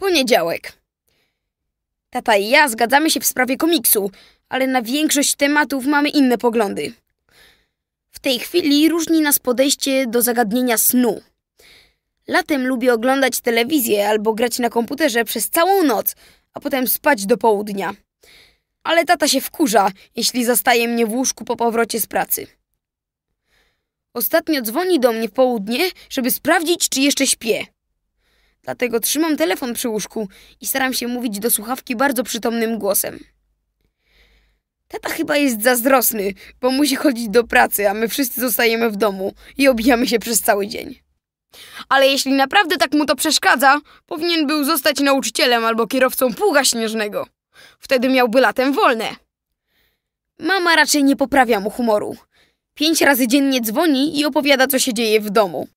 Poniedziałek. Tata i ja zgadzamy się w sprawie komiksu, ale na większość tematów mamy inne poglądy. W tej chwili różni nas podejście do zagadnienia snu. Latem lubię oglądać telewizję albo grać na komputerze przez całą noc, a potem spać do południa. Ale tata się wkurza, jeśli zastaje mnie w łóżku po powrocie z pracy. Ostatnio dzwoni do mnie w południe, żeby sprawdzić, czy jeszcze śpię. Dlatego trzymam telefon przy łóżku i staram się mówić do słuchawki bardzo przytomnym głosem. Tata chyba jest zazdrosny, bo musi chodzić do pracy, a my wszyscy zostajemy w domu i obijamy się przez cały dzień. Ale jeśli naprawdę tak mu to przeszkadza, powinien był zostać nauczycielem albo kierowcą pługa śnieżnego. Wtedy miałby latem wolne. Mama raczej nie poprawia mu humoru. Pięć razy dziennie dzwoni i opowiada, co się dzieje w domu.